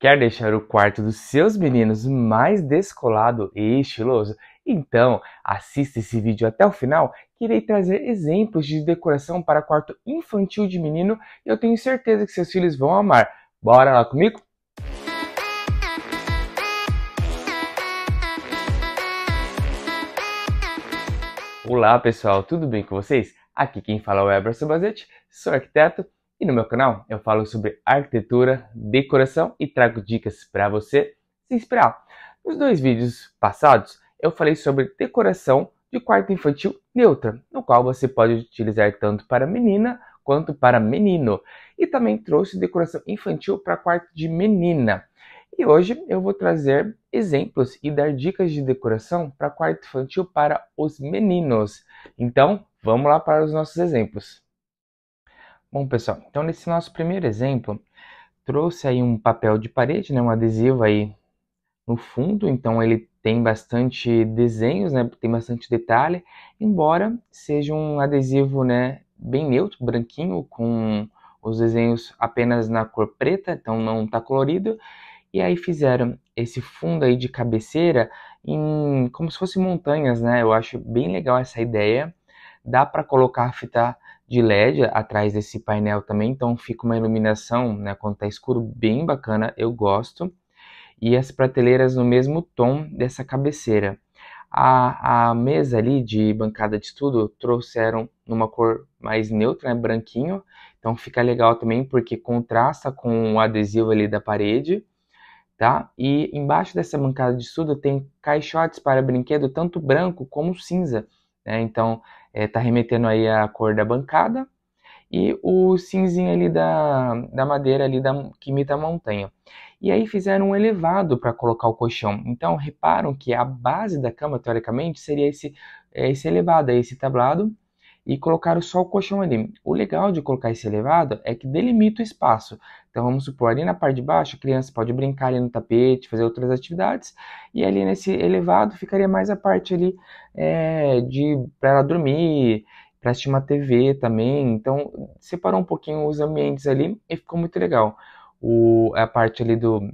Quer deixar o quarto dos seus meninos mais descolado e estiloso? Então, assista esse vídeo até o final que irei trazer exemplos de decoração para quarto infantil de menino e eu tenho certeza que seus filhos vão amar. Bora lá comigo? Olá pessoal, tudo bem com vocês? Aqui quem fala é o Eberson Bazetti, sou arquiteto e no meu canal eu falo sobre arquitetura, decoração e trago dicas para você se inspirar. Nos dois vídeos passados eu falei sobre decoração de quarto infantil neutra, no qual você pode utilizar tanto para menina quanto para menino. E também trouxe decoração infantil para quarto de menina. E hoje eu vou trazer exemplos e dar dicas de decoração para quarto infantil para os meninos. Então, vamos lá para os nossos exemplos. Bom, pessoal, então nesse nosso primeiro exemplo, trouxe aí um papel de parede, né, um adesivo aí no fundo, então ele tem bastante desenhos, né, tem bastante detalhe, embora seja um adesivo, né, bem neutro, branquinho, com os desenhos apenas na cor preta, então não está colorido, e aí fizeram esse fundo aí de cabeceira em como se fosse montanhas, né? Eu acho bem legal essa ideia. Dá para colocar fita de LED atrás desse painel também, então fica uma iluminação, né, quando tá escuro, bem bacana, eu gosto. E as prateleiras no mesmo tom dessa cabeceira. A, a mesa ali de bancada de estudo trouxeram numa cor mais neutra, né, branquinho, então fica legal também porque contrasta com o adesivo ali da parede, tá? E embaixo dessa bancada de estudo tem caixotes para brinquedo tanto branco como cinza, né? Então está é, remetendo aí a cor da bancada e o cinzinho ali da, da madeira ali da, que imita a montanha. E aí fizeram um elevado para colocar o colchão. Então reparam que a base da cama, teoricamente, seria esse, é, esse elevado, esse tablado, e colocaram só o colchão ali. O legal de colocar esse elevado é que delimita o espaço. Então vamos supor, ali na parte de baixo, a criança pode brincar ali no tapete, fazer outras atividades, e ali nesse elevado ficaria mais a parte ali é, de para ela dormir, para assistir uma TV também. Então separou um pouquinho os ambientes ali e ficou muito legal. O, a parte ali do,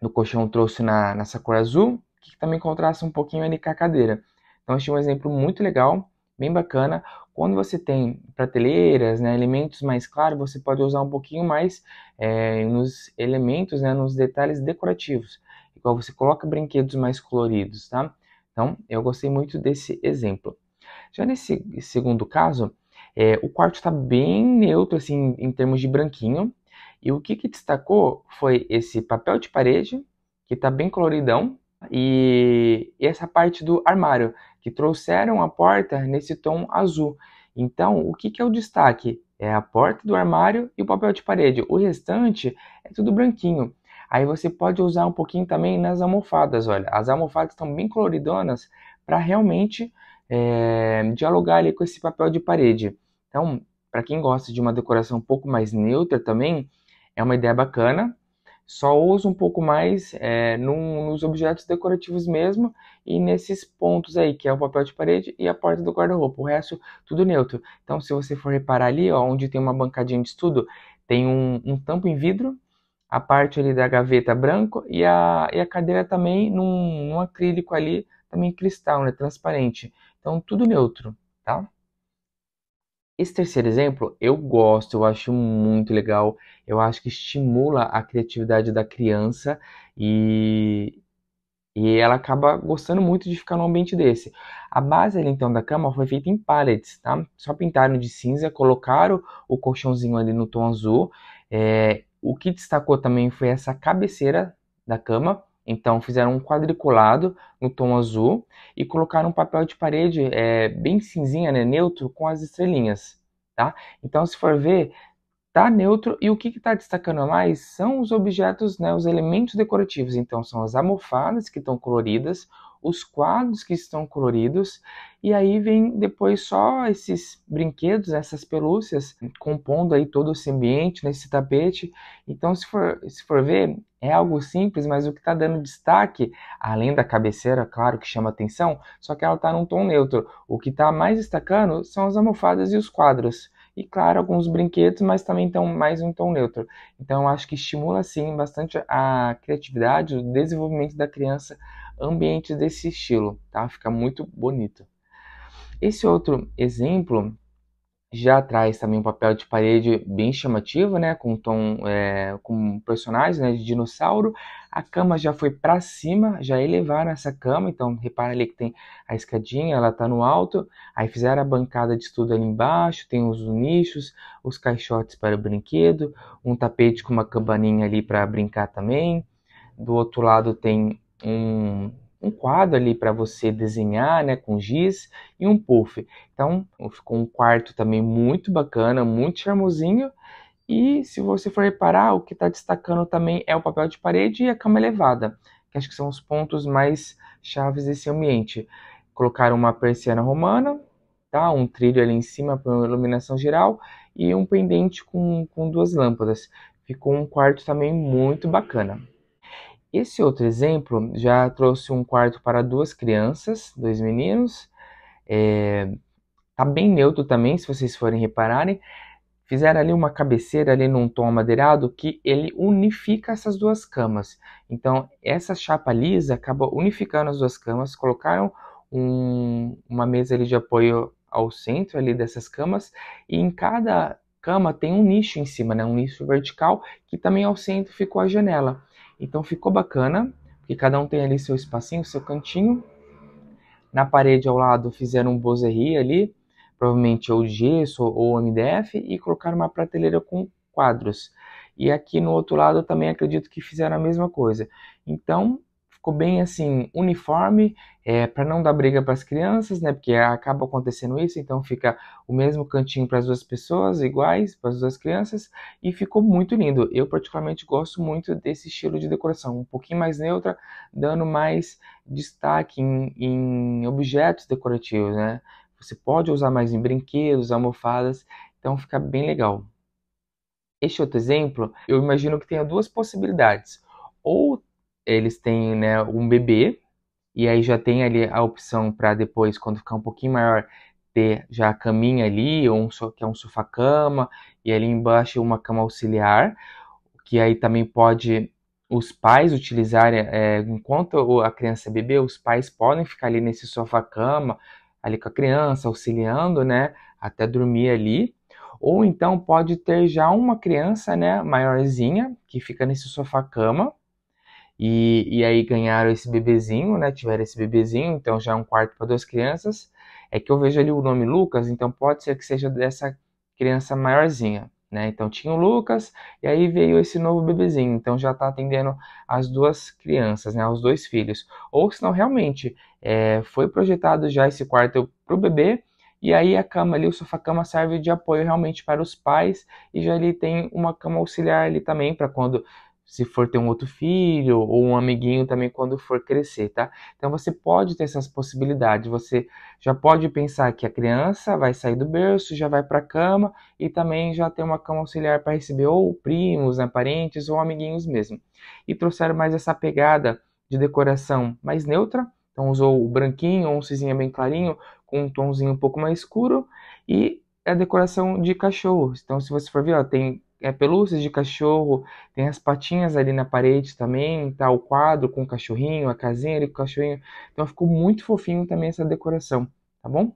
do colchão trouxe na, nessa cor azul, que também contrasta um pouquinho ali com a cadeira. Então achei um exemplo muito legal bem bacana. Quando você tem prateleiras, né, elementos mais claros, você pode usar um pouquinho mais é, nos elementos, né, nos detalhes decorativos. Igual você coloca brinquedos mais coloridos, tá? Então, eu gostei muito desse exemplo. Já nesse segundo caso, é, o quarto está bem neutro, assim, em termos de branquinho. E o que, que destacou foi esse papel de parede, que está bem coloridão, e essa parte do armário, que trouxeram a porta nesse tom azul. Então, o que, que é o destaque? É a porta do armário e o papel de parede. O restante é tudo branquinho. Aí você pode usar um pouquinho também nas almofadas, olha. As almofadas estão bem coloridonas para realmente é, dialogar ali com esse papel de parede. Então, para quem gosta de uma decoração um pouco mais neutra também, é uma ideia bacana só uso um pouco mais é, num, nos objetos decorativos mesmo e nesses pontos aí, que é o papel de parede e a porta do guarda-roupa. O resto, tudo neutro. Então, se você for reparar ali, ó, onde tem uma bancadinha de estudo, tem um, um tampo em vidro, a parte ali da gaveta branco e a, e a cadeira também num, num acrílico ali, também cristal, né, transparente. Então, tudo neutro, tá? Esse terceiro exemplo eu gosto, eu acho muito legal, eu acho que estimula a criatividade da criança e, e ela acaba gostando muito de ficar num ambiente desse. A base ali então da cama foi feita em paletes, tá? Só pintaram de cinza, colocaram o colchãozinho ali no tom azul. É, o que destacou também foi essa cabeceira da cama, então fizeram um quadriculado no tom azul e colocaram um papel de parede é, bem cinzinha, né, neutro, com as estrelinhas, tá? Então se for ver, tá neutro e o que está destacando mais são os objetos, né, os elementos decorativos. Então são as almofadas que estão coloridas, os quadros que estão coloridos, e aí vem depois só esses brinquedos, essas pelúcias, compondo aí todo esse ambiente, nesse tapete. Então, se for, se for ver, é algo simples, mas o que está dando destaque, além da cabeceira, claro que chama atenção, só que ela está num tom neutro. O que está mais destacando são as almofadas e os quadros e claro alguns brinquedos, mas também estão mais um tom neutro. Então eu acho que estimula sim bastante a criatividade, o desenvolvimento da criança ambientes desse estilo, tá? Fica muito bonito. Esse outro exemplo já traz também um papel de parede bem chamativo, né? Com tom, é, com personagens né? de dinossauro. A cama já foi para cima, já elevaram essa cama. Então repara ali que tem a escadinha, ela tá no alto. Aí fizeram a bancada de estudo ali embaixo. Tem os nichos, os caixotes para brinquedo, um tapete com uma cabaninha ali para brincar também. Do outro lado tem um, um quadro ali para você desenhar, né, com giz e um puff. Então, ficou um quarto também muito bacana, muito charmosinho. E se você for reparar, o que está destacando também é o papel de parede e a cama elevada, que acho que são os pontos mais chaves desse ambiente. Colocaram uma persiana romana, tá? um trilho ali em cima para iluminação geral e um pendente com, com duas lâmpadas. Ficou um quarto também muito bacana. Esse outro exemplo já trouxe um quarto para duas crianças, dois meninos. É, tá bem neutro também, se vocês forem repararem. Fizeram ali uma cabeceira ali num tom amadeirado que ele unifica essas duas camas. Então, essa chapa lisa acaba unificando as duas camas. Colocaram um, uma mesa ali de apoio ao centro ali dessas camas e em cada cama tem um nicho em cima, né? Um nicho vertical que também ao centro ficou a janela. Então ficou bacana, porque cada um tem ali seu espacinho, seu cantinho. Na parede ao lado fizeram um bozerri ali, provavelmente ou gesso ou MDF, e colocaram uma prateleira com quadros. E aqui no outro lado também acredito que fizeram a mesma coisa. Então ficou bem assim uniforme é, para não dar briga para as crianças, né? Porque acaba acontecendo isso, então fica o mesmo cantinho para as duas pessoas, iguais para as duas crianças, e ficou muito lindo. Eu particularmente gosto muito desse estilo de decoração, um pouquinho mais neutra, dando mais destaque em, em objetos decorativos, né? Você pode usar mais em brinquedos, almofadas, então fica bem legal. Este outro exemplo, eu imagino que tenha duas possibilidades. Ou eles têm né, um bebê, e aí já tem ali a opção para depois, quando ficar um pouquinho maior, ter já a caminha ali, ou um, que é um sofá-cama, e ali embaixo uma cama auxiliar, que aí também pode os pais utilizarem, é, enquanto a criança é bebê, os pais podem ficar ali nesse sofá-cama, ali com a criança, auxiliando, né, até dormir ali. Ou então pode ter já uma criança, né, maiorzinha, que fica nesse sofá-cama, e, e aí ganharam esse bebezinho, né? Tiveram esse bebezinho, então já é um quarto para duas crianças. É que eu vejo ali o nome Lucas, então pode ser que seja dessa criança maiorzinha, né? Então tinha o Lucas e aí veio esse novo bebezinho, então já está atendendo as duas crianças, né? Os dois filhos. Ou se não realmente é, foi projetado já esse quarto para o bebê e aí a cama ali, o sofá-cama serve de apoio realmente para os pais e já ele tem uma cama auxiliar ali também para quando se for ter um outro filho ou um amiguinho também quando for crescer, tá? Então você pode ter essas possibilidades. Você já pode pensar que a criança vai sair do berço, já vai para a cama e também já tem uma cama auxiliar para receber ou primos, né, parentes ou amiguinhos mesmo. E trouxeram mais essa pegada de decoração mais neutra. Então usou o branquinho ou um cinzinho bem clarinho com um tonzinho um pouco mais escuro e a é decoração de cachorro. Então se você for ver, ó, tem é, pelúcias de cachorro, tem as patinhas ali na parede também, tá o quadro com o cachorrinho, a casinha ali com o cachorrinho. Então ficou muito fofinho também essa decoração, tá bom?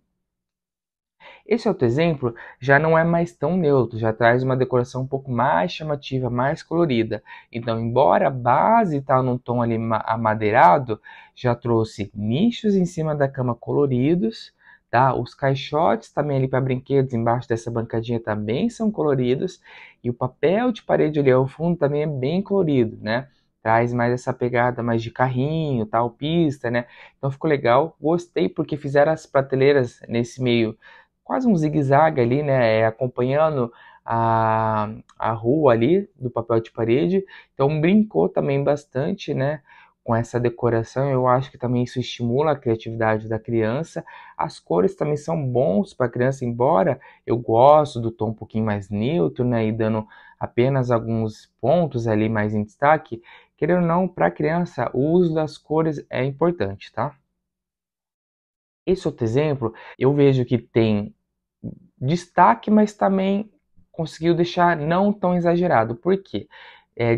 Esse outro exemplo já não é mais tão neutro, já traz uma decoração um pouco mais chamativa, mais colorida. Então, embora a base está num tom ali amadeirado, já trouxe nichos em cima da cama coloridos, tá? Os caixotes também ali para brinquedos embaixo dessa bancadinha também são coloridos e o papel de parede ali ao fundo também é bem colorido, né? Traz mais essa pegada mais de carrinho, tal, pista, né? Então ficou legal, gostei porque fizeram as prateleiras nesse meio quase um zigue-zague ali, né? É, acompanhando a, a rua ali do papel de parede. Então brincou também bastante, né? com essa decoração, eu acho que também isso estimula a criatividade da criança. As cores também são bons para a criança, embora eu gosto do tom um pouquinho mais neutro, né, e dando apenas alguns pontos ali mais em destaque. Querendo ou não, para a criança, o uso das cores é importante, tá? Esse outro exemplo, eu vejo que tem destaque, mas também conseguiu deixar não tão exagerado. Por quê? é,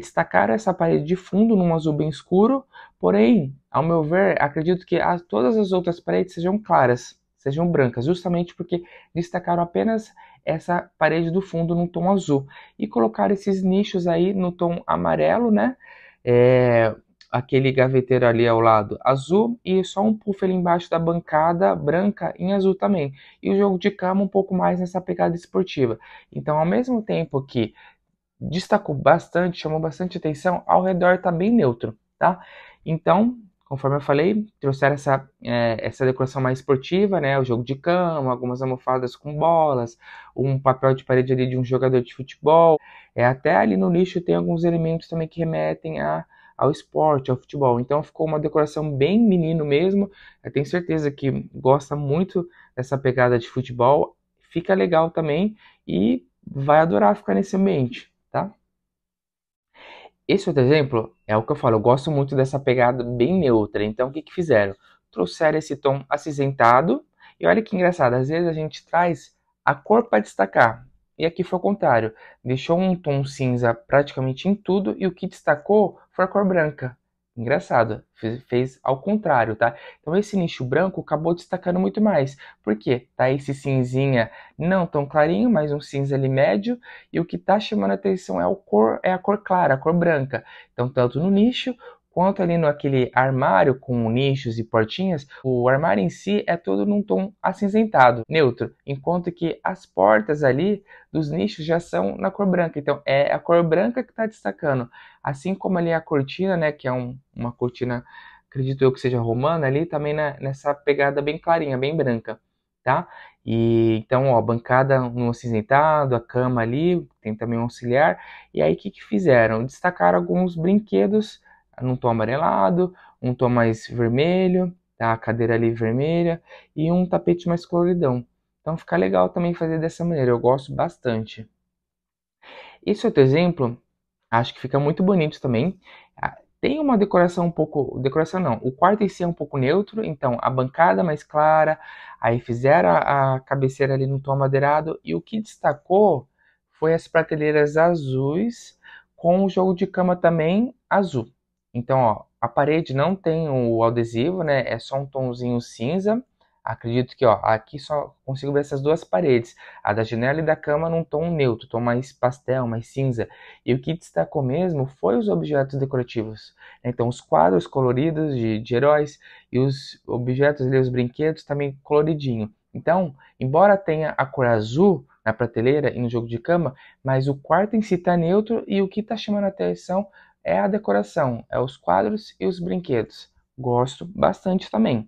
essa parede de fundo num azul bem escuro, porém, ao meu ver, acredito que todas as outras paredes sejam claras, sejam brancas, justamente porque destacaram apenas essa parede do fundo num tom azul e colocar esses nichos aí no tom amarelo, né? É, aquele gaveteiro ali ao lado azul e só um puff ali embaixo da bancada branca em azul também. E o jogo de cama um pouco mais nessa pegada esportiva. Então, ao mesmo tempo que destacou bastante, chamou bastante atenção, ao redor está bem neutro, tá? Então, conforme eu falei, trouxeram essa, é, essa decoração mais esportiva, né? O jogo de cama, algumas almofadas com bolas, um papel de parede ali de um jogador de futebol. É, até ali no lixo tem alguns elementos também que remetem a, ao esporte, ao futebol. Então ficou uma decoração bem menino mesmo. Eu tenho certeza que gosta muito dessa pegada de futebol. Fica legal também e vai adorar ficar nesse ambiente. Esse outro exemplo é o que eu falo, eu gosto muito dessa pegada bem neutra. Então, o que, que fizeram? Trouxeram esse tom acinzentado. E olha que engraçado, às vezes a gente traz a cor para destacar. E aqui foi o contrário. Deixou um tom cinza praticamente em tudo e o que destacou foi a cor branca. Engraçado, fez, fez, ao contrário, tá? Então esse nicho branco acabou destacando muito mais. Por quê? Tá esse cinzinha não tão clarinho, mas um cinza ali médio, e o que tá chamando a atenção é, o cor, é a cor clara, a cor branca. Então tanto no nicho Quanto ali no aquele armário com nichos e portinhas, o armário em si é todo num tom acinzentado, neutro, enquanto que as portas ali dos nichos já são na cor branca. Então é a cor branca que está destacando, assim como ali a cortina, né, que é um, uma cortina, acredito eu que seja romana ali, também na, nessa pegada bem clarinha, bem branca, tá? E então, ó, bancada no acinzentado, a cama ali, tem também um auxiliar. E aí o que, que fizeram? Destacaram alguns brinquedos num tom amarelado, um tom mais vermelho, tá? A cadeira ali vermelha e um tapete mais coloridão. Então fica legal também fazer dessa maneira, eu gosto bastante. Esse outro exemplo, acho que fica muito bonito também. Tem uma decoração um pouco. Decoração não. O quarto em si é um pouco neutro, então a bancada mais clara, aí fizeram a, a cabeceira ali no tom madeirado. E o que destacou foi as prateleiras azuis, com o jogo de cama também azul. Então, ó, a parede não tem o adesivo, né? É só um tomzinho cinza. Acredito que, ó, aqui só consigo ver essas duas paredes. A da janela e da cama num tom neutro, tom mais pastel, mais cinza. E o que destacou mesmo foi os objetos decorativos. Né? Então, os quadros coloridos de, de heróis e os objetos, os brinquedos também coloridinho. Então, embora tenha a cor azul na prateleira e no jogo de cama, mas o quarto em si está neutro e o que está chamando a atenção é a decoração, é os quadros e os brinquedos. Gosto bastante também.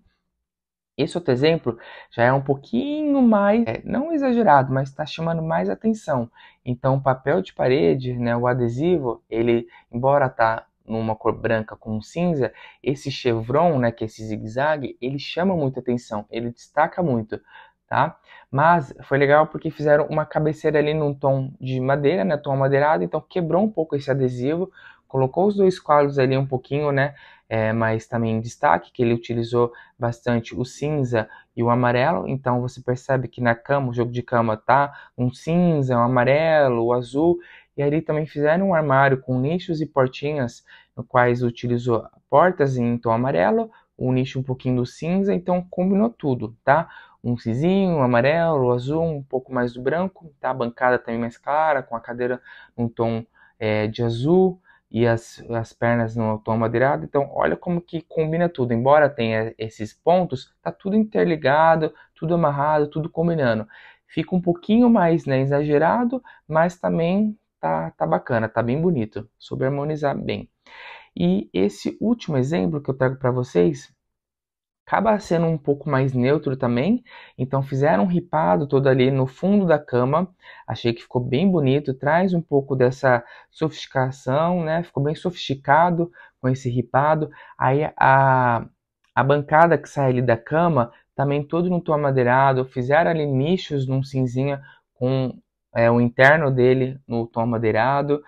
Esse outro exemplo já é um pouquinho mais, é, não exagerado, mas está chamando mais atenção. Então, o papel de parede, né, o adesivo, ele, embora tá numa cor branca com cinza, esse chevron, né, que é esse zigue-zague, ele chama muita atenção, ele destaca muito, tá? Mas foi legal porque fizeram uma cabeceira ali num tom de madeira, né, tom amadeirado, então quebrou um pouco esse adesivo, colocou os dois quadros ali um pouquinho, né? É, mas também em destaque que ele utilizou bastante o cinza e o amarelo. Então você percebe que na cama, o jogo de cama tá um cinza, um amarelo, o um azul. E ali também fizeram um armário com nichos e portinhas, no quais utilizou portas em tom amarelo, um nicho um pouquinho do cinza, então combinou tudo, tá? Um cinzinho, um amarelo, um azul, um pouco mais do branco, tá? A bancada também mais clara, com a cadeira num tom é, de azul e as, as pernas no tom madeirado. Então, olha como que combina tudo. Embora tenha esses pontos, tá tudo interligado, tudo amarrado, tudo combinando. Fica um pouquinho mais né, exagerado, mas também tá, tá bacana, tá bem bonito. Sobre harmonizar bem. E esse último exemplo que eu trago para vocês acaba sendo um pouco mais neutro também. Então fizeram um ripado todo ali no fundo da cama. Achei que ficou bem bonito, traz um pouco dessa sofisticação, né? Ficou bem sofisticado com esse ripado. Aí a, a bancada que sai ali da cama também todo no tom amadeirado. Fizeram ali nichos num cinzinha com é, o interno dele no tom madeirado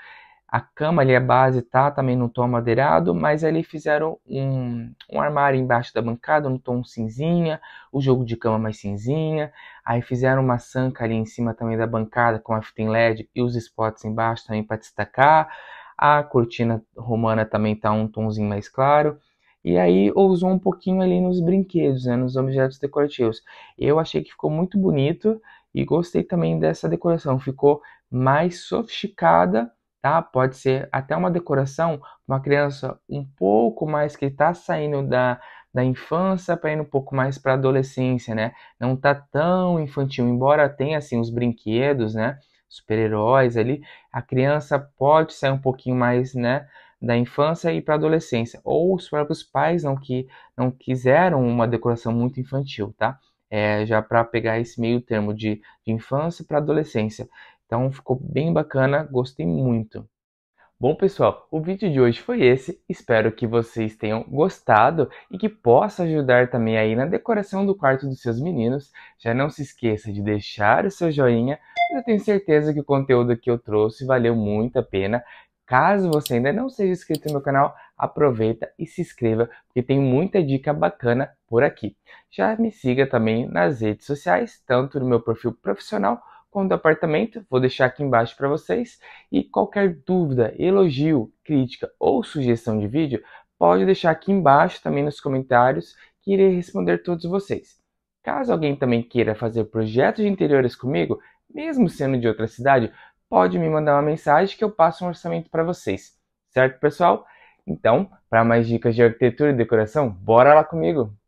a cama ali, a é base tá também no tom madeirado, mas ali fizeram um, um armário embaixo da bancada no tom cinzinha, o jogo de cama mais cinzinha, aí fizeram uma sanca ali em cima também da bancada com a fita em LED e os spots embaixo também para destacar, a cortina romana também tá um tomzinho mais claro, e aí ousou um pouquinho ali nos brinquedos, né, nos objetos decorativos. Eu achei que ficou muito bonito e gostei também dessa decoração, ficou mais sofisticada, tá? Pode ser até uma decoração uma criança um pouco mais que está saindo da, da infância para ir um pouco mais para adolescência, né? Não tá tão infantil, embora tenha assim os brinquedos, né? Super-heróis ali, a criança pode sair um pouquinho mais, né? Da infância e para adolescência, ou os próprios pais não que não quiseram uma decoração muito infantil, tá? É, já para pegar esse meio termo de, de infância para adolescência. Então ficou bem bacana, gostei muito. Bom, pessoal, o vídeo de hoje foi esse. Espero que vocês tenham gostado e que possa ajudar também aí na decoração do quarto dos seus meninos. Já não se esqueça de deixar o seu joinha, eu tenho certeza que o conteúdo que eu trouxe valeu muito a pena. Caso você ainda não seja inscrito no meu canal, aproveita e se inscreva, porque tem muita dica bacana por aqui. Já me siga também nas redes sociais, tanto no meu perfil profissional com o do apartamento, vou deixar aqui embaixo para vocês. E qualquer dúvida, elogio, crítica ou sugestão de vídeo, pode deixar aqui embaixo também nos comentários que irei responder todos vocês. Caso alguém também queira fazer projetos de interiores comigo, mesmo sendo de outra cidade, pode me mandar uma mensagem que eu passo um orçamento para vocês. Certo, pessoal? Então, para mais dicas de arquitetura e decoração, bora lá comigo!